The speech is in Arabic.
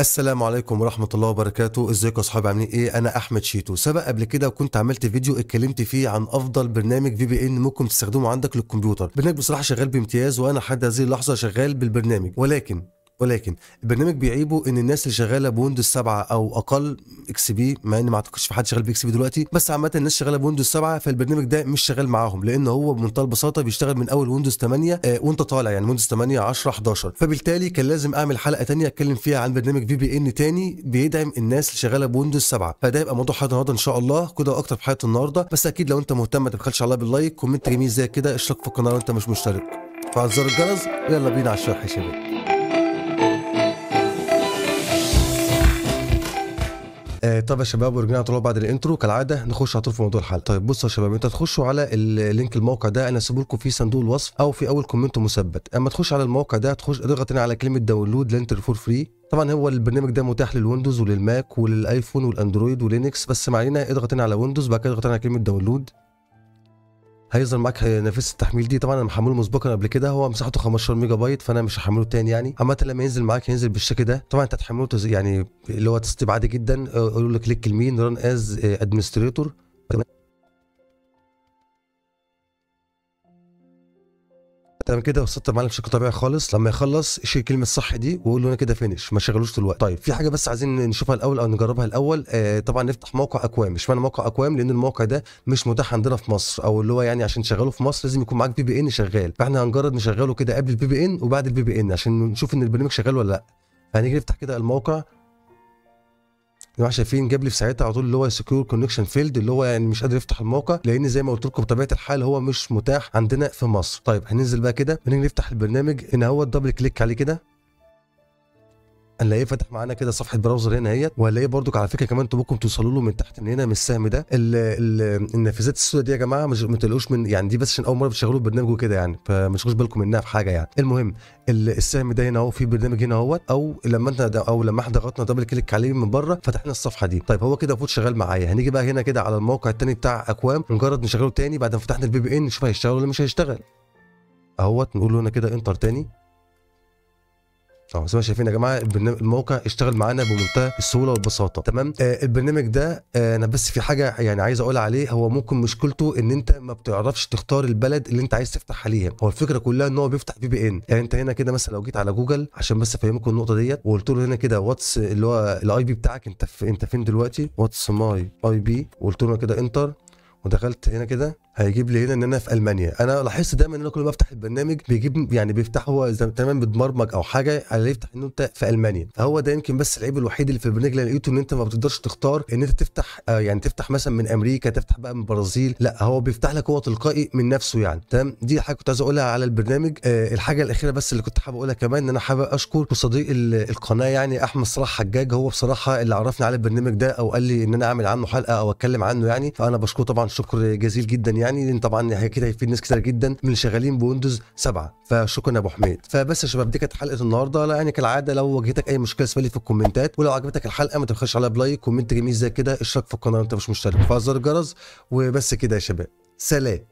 السلام عليكم ورحمة الله وبركاته ازيكم يا اصحاب عاملين ايه انا احمد شيتو سبق قبل كده وكنت عملت فيديو اتكلمت فيه عن افضل برنامج في بي ان ممكن تستخدمه عندك للكمبيوتر برنامج بصراحة شغال بامتياز وانا لحد هذه اللحظة شغال بالبرنامج ولكن ولكن البرنامج بيعيبه ان الناس اللي شغاله بويندوز 7 او اقل اكس بي مع ان ما اعتقدش في حد شغال باكس بي دلوقتي بس عامه الناس شغاله بويندوز 7 فالبرنامج ده مش شغال معاهم لان هو بمنتهى البساطه بيشتغل من اول ويندوز 8 آه وانت طالع يعني ويندوز 8 10 11 فبالتالي كان لازم اعمل حلقه ثانيه اتكلم فيها عن برنامج في بي ان تاني بيدعم الناس اللي شغاله بويندوز 7 فده يبقى موضوع حلقه النهارده ان شاء الله كده اكتر في حلقه النهارده بس اكيد لو انت مهتم ما تبخلش عليا باللايك كومنت جميل زي كده اشترك في القناه لو انت مش مشترك فعل زر الجرس يلا بينا على الشرح يا شباب آه طب يا شباب ورجعنا طول بعد الانترو كالعاده نخش على طول في موضوع الحلقه طيب بصوا يا شباب انت تخشوا على اللينك الموقع ده انا سيبه لكم في صندوق الوصف او في اول كومنت مثبت اما تخش على الموقع ده تخش اضغط هنا على كلمه داونلود لينتر فور فري طبعا هو البرنامج ده متاح للويندوز وللماك وللايفون والاندرويد ولينكس بس ما علينا اضغط هنا على ويندوز بعد كده اضغط هنا على كلمه داونلود هيظهر معاك نافذه التحميل دي طبعا انا محمله مسبقا قبل كده هو مساحته 15 ميجا بايت فانا مش هحمله تاني يعني عامه لما ينزل معاك هينزل بالشكل ده طبعا انت هتحمله يعني اللي هو تستيب عادي جدا يقول أه، لك كليك المين ران از ادمنستريتور تمام كده وصلت معلم بشكل طبيعي خالص لما يخلص يشيل كلمه الصح دي ويقول له انا كده فينش ما شغلوش دلوقتي طيب في حاجه بس عايزين نشوفها الاول او نجربها الاول آه طبعا نفتح موقع اكوام مش معنى موقع اكوام لان الموقع ده مش متاح عندنا في مصر او اللي هو يعني عشان تشغله في مصر لازم يكون معاك بي بي ان شغال فاحنا هنجرب نشغله كده قبل البي بي ان وبعد البي بي ان عشان نشوف ان البرنامج شغال ولا لا هنيجي نفتح كده الموقع جماعه شايفين جاب لي في ساعتها على طول اللي هو سكيور كونكشن فيلد اللي هو يعني مش قادر يفتح الموقع لان زي ما قلت لكم بطبيعه الحال هو مش متاح عندنا في مصر طيب هننزل بقى كده بنيجي نفتح البرنامج هنا هو دبل كليك عليه كده هنلاقيه فاتح معانا كده صفحه براوزر هنا اهيت وهنلاقيه برضك على فكره كمان انتوا ممكن توصلوا له من تحت من هنا من السهم ده ال ال النافذات السوداء دي يا جماعه مش ما تلاقوش من يعني دي بس عشان اول مره بتشغلوا برنامجه كده يعني فما تشغلوش بالكم منها في حاجه يعني المهم السهم ده هنا اهو في برنامج هنا اهوت او لما انت او لما احنا ضغطنا دبل كليك عليه من بره فتحنا الصفحه دي طيب هو كده المفروض شغال معايا هنيجي بقى هنا كده على الموقع الثاني بتاع اكوام مجرد نشغله تاني بعد ما فتحنا البي بي ان نشوف هيشتغل ولا مش هيشتغل اهوت نقول له هنا كده انتر تاني اه زي ما شايفين يا جماعه الموقع اشتغل معانا بمنتهى السهوله والبساطه تمام آه البرنامج ده آه انا بس في حاجه يعني عايز اقول عليه هو ممكن مشكلته ان انت ما بتعرفش تختار البلد اللي انت عايز تفتح عليها هو الفكره كلها ان هو بيفتح في بي ان يعني انت هنا كده مثلا لو جيت على جوجل عشان بس افهمكم النقطه ديت وقلت له هنا كده واتس اللي هو الاي بي بتاعك انت في انت فين دلوقتي واتس ماي اي بي وقلت له كده انتر ودخلت هنا كده هيجيب لي هنا ان انا في المانيا انا لاحظت دايما ان انا كل ما افتح البرنامج بيجيب يعني بيفتح هو تمام بتبرمج او حاجه على يفتح ان انت في المانيا فهو ده يمكن بس العيب الوحيد اللي في البرنامج اللي لقيته ان انت ما بتقدرش تختار ان انت تفتح آه، يعني تفتح مثلا من امريكا تفتح بقى من البرازيل لا هو بيفتح لك هو تلقائي من نفسه يعني تمام دي حاجه كنت عايز اقولها على البرنامج آه الحاجه الاخيره بس اللي كنت حابب اقولها كمان ان انا حابب اشكر صديق القناه يعني احمد صلاح حجاج هو بصراحه اللي عرفني على البرنامج ده او قال لي ان انا اعمل عنه حلقه او اتكلم عنه يعني فانا بشكره طبعا شكر جزيل جدا يعني يعني لان طبعا اكيد هيفيد ناس كتير جدا من شغالين بويندوز 7 فشكرا يا ابو حميد فبس يا شباب دي كانت حلقه النهارده لا يعني كالعاده لو واجهتك اي مشكله اسفلي في الكومنتات ولو عجبتك الحلقه ما تبخلش عليها بلايك كومنت جميل زي كده اشترك في القناه لو انت مش مشترك وفعل زر الجرس وبس كده يا شباب سلام